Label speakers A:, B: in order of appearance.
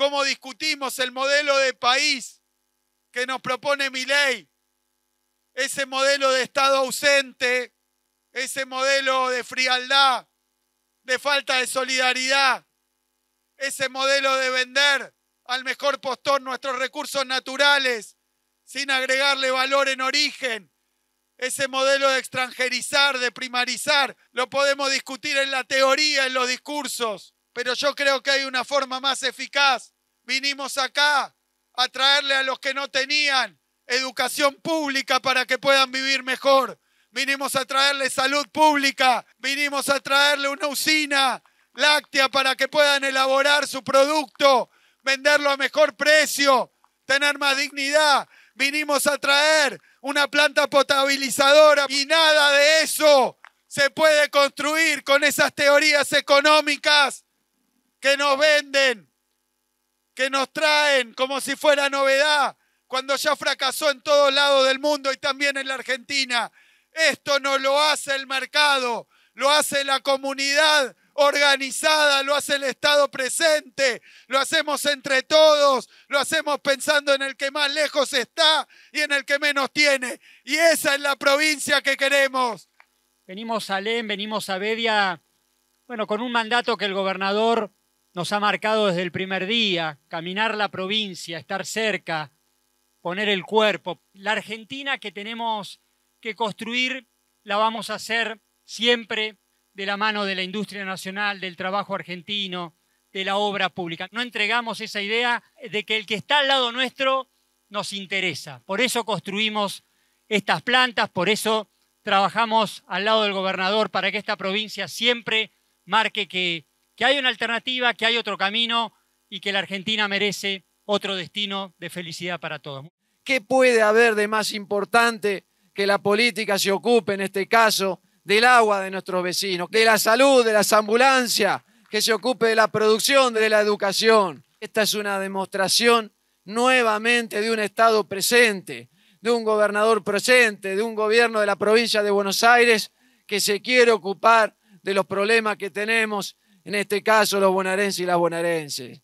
A: cómo discutimos el modelo de país que nos propone mi ley, ese modelo de Estado ausente, ese modelo de frialdad, de falta de solidaridad, ese modelo de vender al mejor postor nuestros recursos naturales sin agregarle valor en origen, ese modelo de extranjerizar, de primarizar, lo podemos discutir en la teoría, en los discursos, pero yo creo que hay una forma más eficaz. Vinimos acá a traerle a los que no tenían educación pública para que puedan vivir mejor. Vinimos a traerle salud pública. Vinimos a traerle una usina láctea para que puedan elaborar su producto, venderlo a mejor precio, tener más dignidad. Vinimos a traer una planta potabilizadora y nada de eso se puede construir con esas teorías económicas que nos venden, que nos traen como si fuera novedad, cuando ya fracasó en todos lados del mundo y también en la Argentina. Esto no lo hace el mercado, lo hace la comunidad organizada, lo hace el Estado presente, lo hacemos entre todos, lo hacemos pensando en el que más lejos está y en el que menos tiene. Y esa es la provincia que queremos.
B: Venimos a Lem, venimos a Bedia, bueno, con un mandato que el gobernador nos ha marcado desde el primer día, caminar la provincia, estar cerca, poner el cuerpo. La Argentina que tenemos que construir la vamos a hacer siempre de la mano de la industria nacional, del trabajo argentino, de la obra pública. No entregamos esa idea de que el que está al lado nuestro nos interesa. Por eso construimos estas plantas, por eso trabajamos al lado del gobernador para que esta provincia siempre marque que que hay una alternativa, que hay otro camino y que la Argentina merece otro destino de felicidad para todos.
C: ¿Qué puede haber de más importante que la política se ocupe, en este caso, del agua de nuestros vecinos, de la salud, de las ambulancias, que se ocupe de la producción, de la educación? Esta es una demostración nuevamente de un Estado presente, de un gobernador presente, de un gobierno de la provincia de Buenos Aires que se quiere ocupar de los problemas que tenemos en este caso los bonaerenses y las bonaerenses.